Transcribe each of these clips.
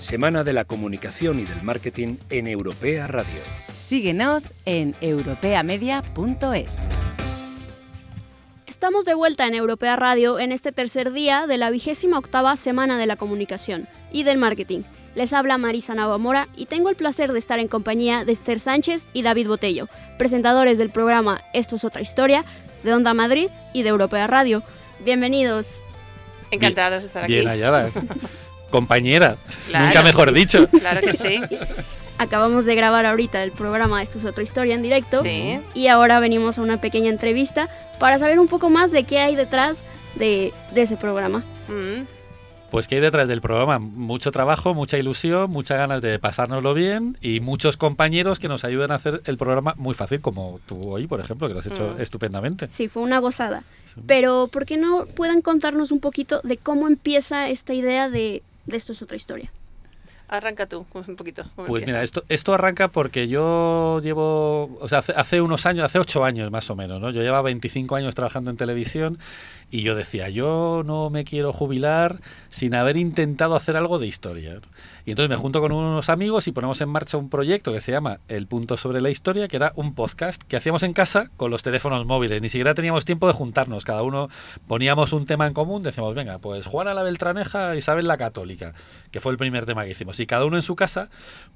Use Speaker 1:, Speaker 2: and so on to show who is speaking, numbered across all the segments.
Speaker 1: Semana de la Comunicación y del Marketing en Europea Radio.
Speaker 2: Síguenos en europeamedia.es. Estamos de vuelta en Europea Radio en este tercer día de la vigésima octava Semana de la Comunicación y del Marketing. Les habla Marisa Navamora y tengo el placer de estar en compañía de Esther Sánchez y David Botello, presentadores del programa Esto es otra historia de Onda Madrid y de Europea Radio. Bienvenidos. Encantados de estar aquí. Bien ¿eh?
Speaker 1: compañera, nunca mejor dicho. Claro que sí.
Speaker 2: Acabamos de grabar ahorita el programa Esto es otra historia en directo y ahora venimos a una pequeña entrevista para saber un poco más de qué hay detrás de, ese programa. Mm.
Speaker 1: Pues qué hay detrás del programa mucho trabajo, mucha ilusión, muchas ganas de pasárnoslo bien y muchos compañeros que nos ayudan a hacer el programa muy fácil, como tú hoy, por ejemplo, que lo has hecho mm. estupendamente. Sí, fue una
Speaker 2: gozada. Pero, ¿por qué no puedan contarnos un poquito de cómo empieza esta idea de, de esto es otra historia. Arranca tú un poquito.
Speaker 1: Pues mira, esto, esto arranca porque yo llevo, o sea, hace, hace, unos años, hace ocho años más o menos, ¿no? Yo llevaba 25 años trabajando en televisión y yo decía, yo no me quiero jubilar sin haber intentado hacer algo de historia. Y entonces me junto con unos amigos y ponemos en marcha un proyecto que se llama El Punto sobre la Historia, que era un podcast que hacíamos en casa con los teléfonos móviles. Ni siquiera teníamos tiempo de juntarnos. Cada uno poníamos un tema en común, decíamos, venga, pues Juana la Beltraneja, Isabel la Católica, que fue el primer tema que hicimos. Y cada uno en su casa,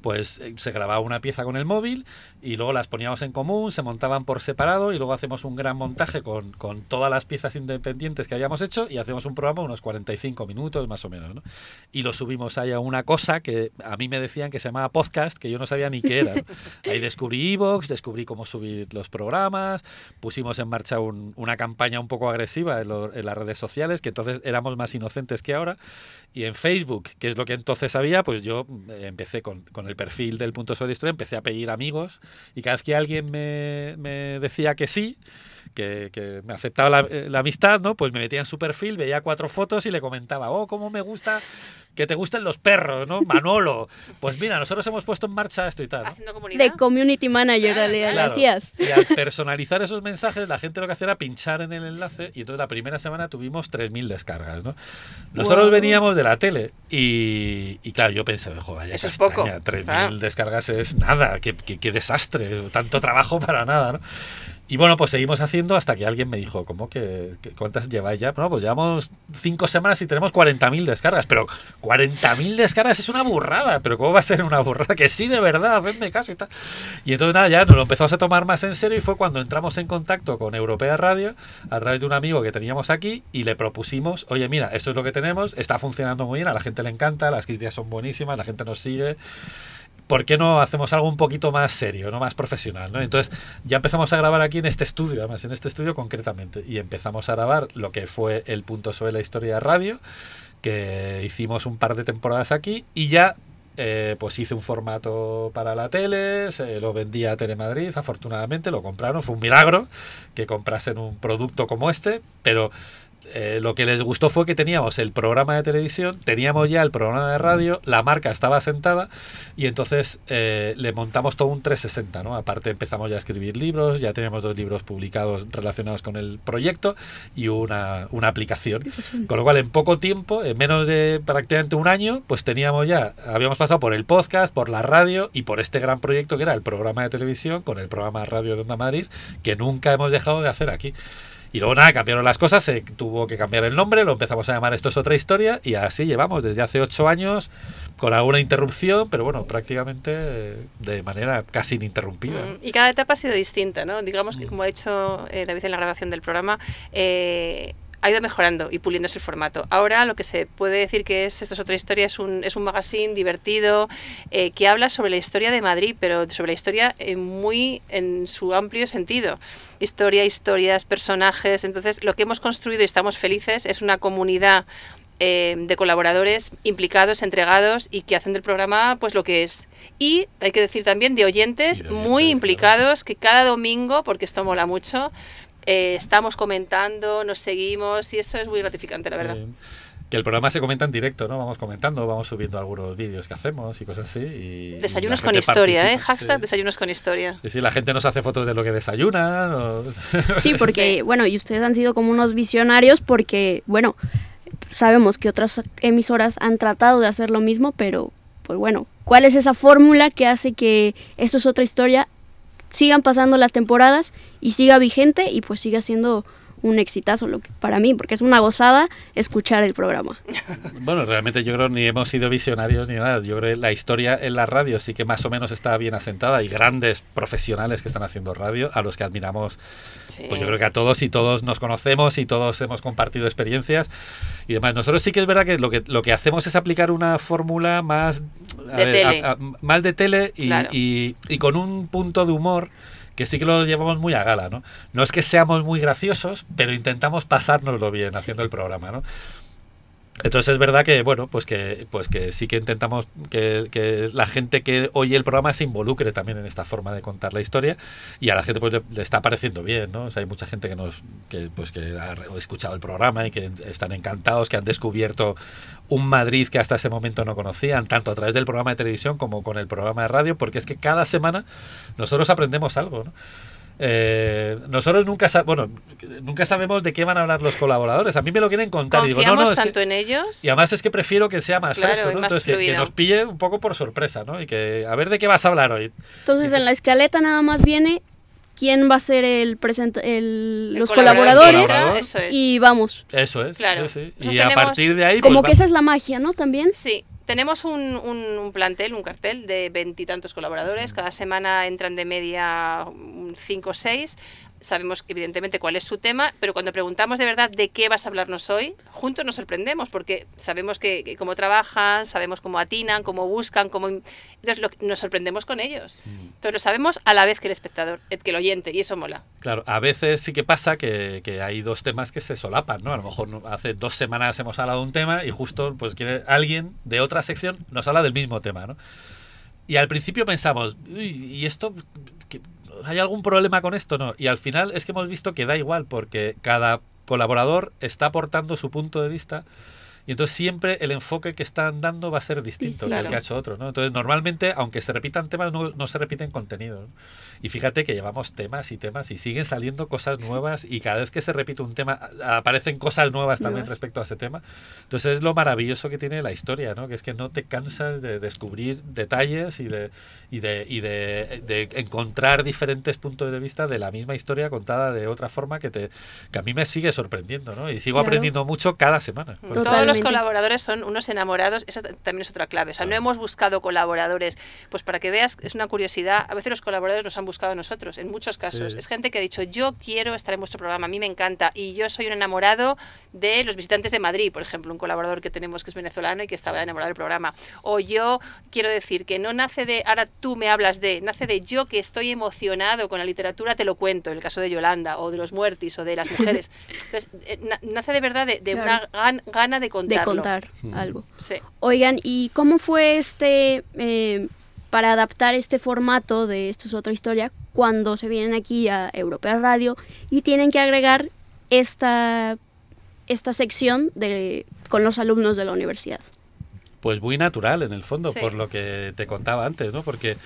Speaker 1: pues eh, se grababa una pieza con el móvil y luego las poníamos en común, se montaban por separado y luego hacemos un gran montaje con, con todas las piezas independientes que habíamos hecho y hacemos un programa unos 45 minutos más o menos, ¿no? Y lo subimos ahí a una cosa que a mí me decían que se llamaba podcast, que yo no sabía ni qué era. Ahí descubrí Evox, descubrí cómo subir los programas, pusimos en marcha una campaña un poco agresiva en, las redes sociales, que entonces éramos más inocentes que ahora, y en Facebook, que es lo que entonces había, pues yo empecé con, con el perfil del punto sobre historia, empecé a pedir amigos, y cada vez que alguien me, me decía que sí, que, me aceptaba eh, la, amistad, ¿no? Pues me metía en su perfil, veía cuatro fotos y le comentaba, oh, cómo me gusta que te gusten los perros, ¿no? Manolo. Pues mira, nosotros hemos puesto en marcha esto y tal.
Speaker 2: De community manager, dale, gracias. Claro. Y al
Speaker 1: personalizar esos mensajes, la gente lo que hacía era pinchar en el enlace y entonces la primera semana tuvimos 3.000 descargas, ¿no? Nosotros veníamos de la tele y, claro, yo pensé, joder, vaya, Eso es poco. 3.000 ah. descargas es nada, qué, desastre, tanto trabajo para nada, ¿no? Y bueno, pues seguimos haciendo hasta que alguien me dijo, ¿cómo que, cuántas lleváis ya? Bueno, pues llevamos cinco semanas y tenemos 40.000 descargas, pero 40.000 descargas es una burrada, pero ¿cómo va a ser una burrada? Que sí, de verdad, hacedme caso y tal. Y entonces nada, ya nos lo empezamos a tomar más en serio y fue cuando entramos en contacto con Europea Radio a través de un amigo que teníamos aquí y le propusimos, oye, mira, esto es lo que tenemos, está funcionando muy bien, a la gente le encanta, las críticas son buenísimas, la gente nos sigue. ¿por qué no hacemos algo un poquito más serio, no más profesional? ¿no? Entonces ya empezamos a grabar aquí en este estudio, además en este estudio concretamente, y empezamos a grabar lo que fue el punto sobre la historia de radio, que hicimos un par de temporadas aquí, y ya eh, pues hice un formato para la tele, se lo vendí a Telemadrid, afortunadamente lo compraron, fue un milagro que comprasen un producto como este, pero eh, lo que les gustó fue que teníamos el programa de televisión, teníamos ya el programa de radio, la marca estaba sentada y entonces eh, le montamos todo un 360, ¿no? Aparte empezamos ya a escribir libros, ya teníamos dos libros publicados relacionados con el proyecto y una, una aplicación. Con lo cual en poco tiempo, en menos de prácticamente un año, pues teníamos ya, habíamos pasado por el podcast, por la radio y por este gran proyecto que era el programa de televisión con el programa de radio de Onda Madrid que nunca hemos dejado de hacer aquí. Y luego nada, cambiaron las cosas, se tuvo que cambiar el nombre, lo empezamos a llamar Esto es otra historia y así llevamos desde hace ocho años con alguna interrupción, pero bueno, prácticamente de manera casi ininterrumpida. Mm,
Speaker 3: y cada etapa ha sido distinta, ¿no? Digamos que mm. como ha dicho eh, David en la grabación del programa, eh, ha ido mejorando y puliéndose el formato. Ahora lo que se puede decir que es, esto es otra historia, es un, es un magazine divertido eh, que habla sobre la historia de Madrid, pero sobre la historia muy en su amplio sentido. Historia, historias, personajes. Entonces, lo que hemos construido y estamos felices es una comunidad eh, de colaboradores implicados, entregados y que hacen del programa pues lo que es. Y hay que decir también de oyentes, muy implicados que cada domingo, porque esto mola mucho, eh, estamos comentando, nos seguimos y eso es muy gratificante, la verdad.
Speaker 1: Que el programa se comenta en directo, ¿no? Vamos comentando, vamos subiendo algunos vídeos que hacemos y cosas así. Y ¿eh? desayunos con historia, ¿eh? Hashtag
Speaker 2: desayunos con historia.
Speaker 1: Y si la gente nos hace fotos de lo que desayunan. Sí,
Speaker 2: porque, bueno, y ustedes han sido como unos visionarios porque, bueno, sabemos que otras emisoras han tratado de hacer lo mismo, pero, pues bueno, ¿cuál es esa fórmula que hace que esto es otra historia sigan pasando las temporadas y siga vigente y pues siga siendo un exitazo lo que para mí, porque es una gozada escuchar el programa.
Speaker 1: Bueno, realmente yo creo ni hemos sido visionarios ni nada. Yo creo que la historia en la radio sí que más o menos está bien asentada. y grandes profesionales que están haciendo radio a los que admiramos. Pues yo creo que a todos y todos nos conocemos y todos hemos compartido experiencias y demás. Nosotros sí que es verdad que lo que, lo que hacemos es aplicar una fórmula más de, tele. más de tele y, y, y con un punto de humor que sí que lo llevamos muy a gala, ¿no? No es que seamos muy graciosos, pero intentamos pasárnoslo bien haciendo el programa, ¿no? Entonces es verdad que, bueno, pues que, pues que sí que intentamos que, la gente que oye el programa se involucre también en esta forma de contar la historia y a la gente pues le, está pareciendo bien, ¿no? hay mucha gente que nos que, pues que ha escuchado el programa y que están encantados, que han descubierto un Madrid que hasta ese momento no conocían, tanto a través del programa de televisión como con el programa de radio, porque es que cada semana nosotros aprendemos algo, ¿no? Eh, nosotros nunca, bueno, nunca sabemos de qué van a hablar los colaboradores. A mí me lo quieren contar. y no, no, tanto
Speaker 3: en
Speaker 2: ellos. Y
Speaker 1: además es que prefiero que sea más fresco, Entonces, que, nos pille un poco por sorpresa, ¿no? Y que a ver de qué vas a hablar hoy.
Speaker 2: Entonces, en la escaleta nada más viene quién va a ser el, el, los colaboradores y vamos. Eso es.
Speaker 1: Claro. Y a partir
Speaker 3: de ahí. Pues Como que esa es la magia, ¿no? También. Sí tenemos un, plantel, un cartel de veintitantos colaboradores. Cada semana entran de media cinco o seis sabemos evidentemente cuál es su tema, pero cuando preguntamos de verdad de qué vas a hablarnos hoy, juntos nos sorprendemos porque sabemos que, cómo trabajan, sabemos cómo atinan, cómo buscan, cómo entonces nos sorprendemos con ellos. Mm. Entonces lo sabemos a la vez que el espectador, eh, que el oyente y eso mola.
Speaker 1: Claro, a veces sí que pasa que, hay dos temas que se solapan, ¿no? A lo mejor hace dos semanas hemos hablado de un tema y justo pues alguien de otra sección nos habla del mismo tema, ¿no? Y al principio pensamos, Uy, ¿y esto ¿hay algún problema con esto? No. Y al final es que hemos visto que da igual, porque cada colaborador está aportando su punto de vista y entonces siempre el enfoque que están dando va a ser distinto claro. que ha hecho otro. ¿no? Entonces, normalmente, aunque se repitan temas, no, se repiten contenidos. Y fíjate que llevamos temas y temas y siguen saliendo cosas nuevas y cada vez que se repite un tema aparecen cosas nuevas también respecto a ese tema. Entonces, es lo maravilloso que tiene la historia, ¿no? que es que no te cansas de descubrir detalles y de, y de, y de, encontrar diferentes puntos de vista de la misma historia contada de otra forma que, te, que a mí me sigue sorprendiendo. ¿no? Y sigo aprendiendo mucho cada semana los
Speaker 3: colaboradores son unos enamorados, esa también es otra clave. O sea, no hemos buscado colaboradores. Pues para que veas, es una curiosidad, a veces los colaboradores nos han buscado a nosotros, en muchos casos. Es gente que ha dicho, yo quiero estar en vuestro programa, a mí me encanta. Y yo soy un enamorado de los visitantes de Madrid, por ejemplo, un colaborador que tenemos que es venezolano y que estaba enamorado del programa. O yo quiero decir que no nace de, ahora tú me hablas de, nace de yo que estoy emocionado con la literatura, te lo cuento, en el caso de Yolanda, o de los muertis, o de las mujeres. Entonces, eh, nace de verdad de, una gana de de contar
Speaker 2: algo. Oigan, ¿y cómo fue este, eh, para adaptar este formato de Esto es otra historia, cuando se vienen aquí a Europea Radio y tienen que agregar esta, esta sección de, con los alumnos de la universidad?
Speaker 1: Pues muy natural, en el fondo, por lo que te contaba antes, ¿no? Porque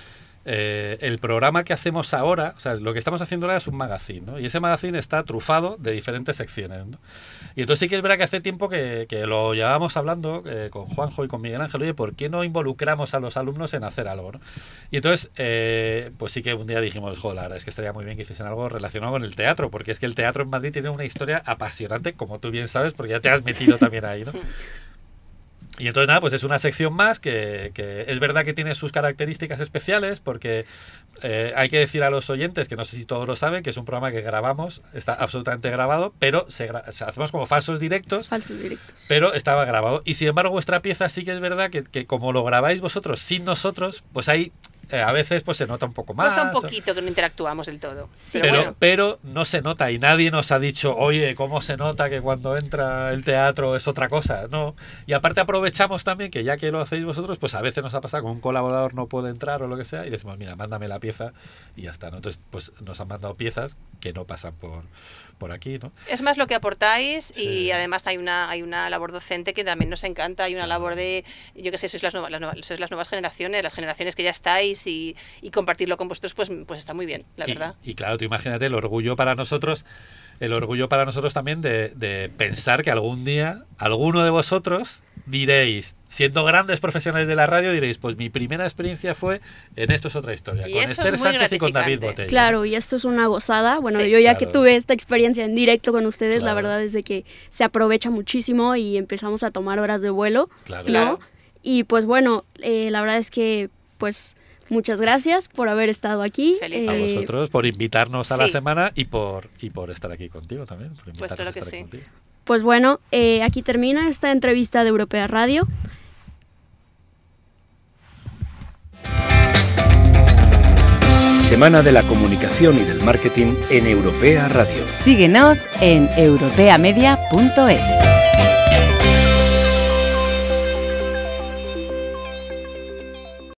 Speaker 1: eh, el programa que hacemos ahora, o sea, lo que estamos haciendo ahora es un magazine, ¿no? Y ese magazine está trufado de diferentes secciones, ¿no? Y entonces sí que es verdad que hace tiempo que, que lo llevábamos hablando eh, con Juanjo y con Miguel Ángel, oye, ¿por qué no involucramos a los alumnos en hacer algo, ¿no? Y entonces, eh, pues sí que un día dijimos, joder, la verdad es que estaría muy bien que hiciesen algo relacionado con el teatro, porque es que el teatro en Madrid tiene una historia apasionante, como tú bien sabes, porque ya te has metido también ahí, ¿no? Y entonces, nada, pues es una sección más que, es verdad que tiene sus características especiales, porque eh, hay que decir a los oyentes, que no sé si todos lo saben, que es un programa que grabamos, está absolutamente grabado, pero se hacemos como falsos directos, falsos directos, pero estaba grabado. Y sin embargo, vuestra pieza sí que es verdad que, que como lo grabáis vosotros sin nosotros, pues hay eh, a veces pues se nota un poco más. Cuesta un poquito
Speaker 3: que no interactuamos del todo. pero,
Speaker 1: pero, no se nota y nadie nos ha dicho, oye, ¿cómo se nota que cuando entra el teatro es otra cosa? No. Y aparte aprovechamos también que ya que lo hacéis vosotros, pues a veces nos ha pasado que un colaborador no puede entrar o lo que sea y decimos, mira, mándame la pieza y ya está. Entonces, pues nos han mandado piezas que no pasan por, por aquí, ¿no?
Speaker 3: Es más lo que aportáis y además hay una, hay una labor docente que también nos encanta, hay una labor de, yo qué sé, sois las, nuevas, las sois las nuevas generaciones, las generaciones que ya estáis y, compartirlo con vosotros, pues, pues está muy bien, la verdad.
Speaker 1: Y claro, tú imagínate el orgullo para nosotros, el orgullo para nosotros también de, pensar que algún día, alguno de vosotros diréis, siendo grandes profesionales de la radio, diréis, pues mi primera experiencia fue en esto es otra historia, con Esther Sánchez y con David Botella. Claro,
Speaker 2: y esto es una gozada. Bueno, yo ya que tuve esta experiencia en directo con ustedes, la verdad es que se aprovecha muchísimo y empezamos a tomar horas de vuelo, claro. Y pues bueno, eh, la verdad es que pues Muchas gracias por haber estado aquí. Feliz. Eh, a
Speaker 1: vosotros por invitarnos a la semana y por, y por estar aquí contigo también. pues claro que sí.
Speaker 2: Pues bueno, eh, aquí termina esta entrevista de Europea Radio.
Speaker 1: Semana de la Comunicación y del Marketing en Europea Radio.
Speaker 3: Síguenos en europeamedia.es.